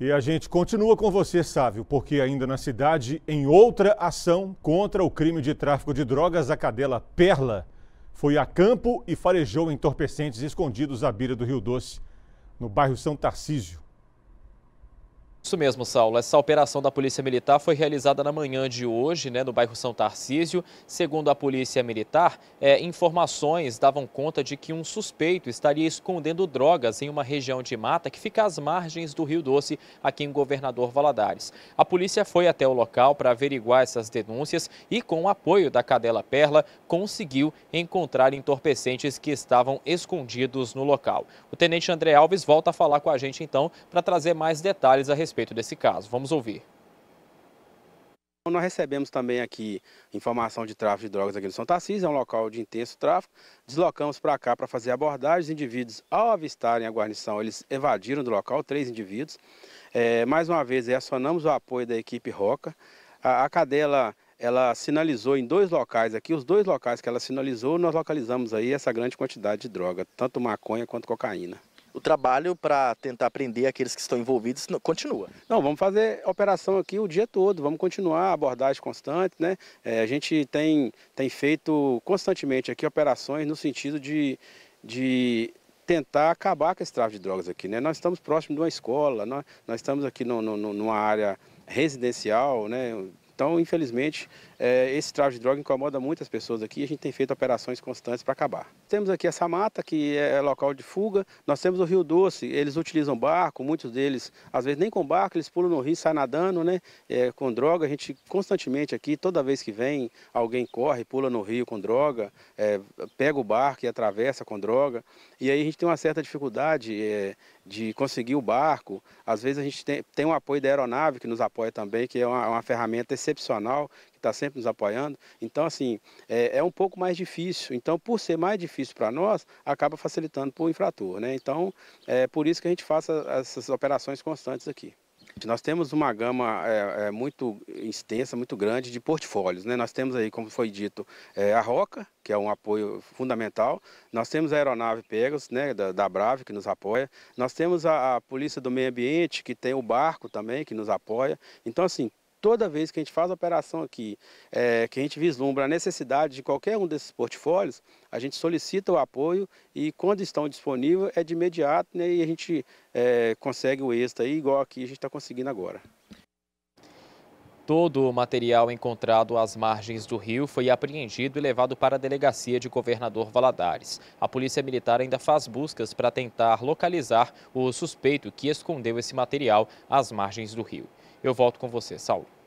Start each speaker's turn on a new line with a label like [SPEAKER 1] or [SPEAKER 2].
[SPEAKER 1] E a gente continua com você, Sávio, porque ainda na cidade, em outra ação contra o crime de tráfico de drogas, a cadela Perla foi a campo e farejou entorpecentes escondidos à beira do Rio Doce, no bairro São Tarcísio.
[SPEAKER 2] Isso mesmo, Saulo. Essa operação da Polícia Militar foi realizada na manhã de hoje, né, no bairro São Tarcísio. Segundo a Polícia Militar, é, informações davam conta de que um suspeito estaria escondendo drogas em uma região de mata que fica às margens do Rio Doce, aqui em Governador Valadares. A polícia foi até o local para averiguar essas denúncias e, com o apoio da cadela Perla, conseguiu encontrar entorpecentes que estavam escondidos no local. O tenente André Alves volta a falar com a gente, então, para trazer mais detalhes a respeito respeito desse caso. Vamos ouvir.
[SPEAKER 1] Então, nós recebemos também aqui informação de tráfico de drogas aqui no São Tarcísio, é um local de intenso tráfico. Deslocamos para cá para fazer abordagem. Os indivíduos, ao avistarem a guarnição, eles evadiram do local, três indivíduos. É, mais uma vez, acionamos o apoio da equipe Roca. A, a cadela ela sinalizou em dois locais aqui, os dois locais que ela sinalizou, nós localizamos aí essa grande quantidade de droga, tanto maconha quanto cocaína o trabalho para tentar prender aqueles que estão envolvidos continua. Não, vamos fazer operação aqui o dia todo, vamos continuar a abordagem constante, né? É, a gente tem, tem feito constantemente aqui operações no sentido de, de tentar acabar com esse tráfico de drogas aqui, né? Nós estamos próximo de uma escola, nós, nós estamos aqui no, no, numa área residencial, né? Então, infelizmente, eh, esse tráfico de droga incomoda muitas pessoas aqui e a gente tem feito operações constantes para acabar. Temos aqui essa mata, que é, é local de fuga. Nós temos o Rio Doce, eles utilizam barco, muitos deles, às vezes nem com barco, eles pulam no rio, saem nadando, né? É, com droga, a gente constantemente aqui, toda vez que vem, alguém corre, pula no rio com droga, é, pega o barco e atravessa com droga. E aí a gente tem uma certa dificuldade é, de conseguir o barco. Às vezes a gente tem, tem um apoio da aeronave que nos apoia também, que é uma, uma ferramenta excepcional, que está sempre nos apoiando. Então, assim, é, é, um pouco mais difícil. Então, por ser mais difícil para nós, acaba facilitando para o infrator. Né? Então, é por isso que a gente faz essas operações constantes aqui. Nós temos uma gama é, é, muito extensa, muito grande de portfólios. Né? Nós temos aí, como foi dito, é, a Roca, que é um apoio fundamental. Nós temos a aeronave Pegasus, né, da, da Brave, que nos apoia. Nós temos a, a Polícia do Meio Ambiente, que tem o barco também, que nos apoia. Então, assim, toda vez que a gente faz a operação aqui, é, que a gente vislumbra a necessidade de qualquer um desses portfólios, a gente solicita o apoio e quando estão disponíveis é de imediato né, e a gente é, consegue o êxito aí, igual aqui a gente está conseguindo agora.
[SPEAKER 2] Todo o material encontrado às margens do rio foi apreendido e levado para a delegacia de governador Valadares. A Polícia Militar ainda faz buscas para tentar localizar o suspeito que escondeu esse material às margens do rio. Eu volto com você, Saulo.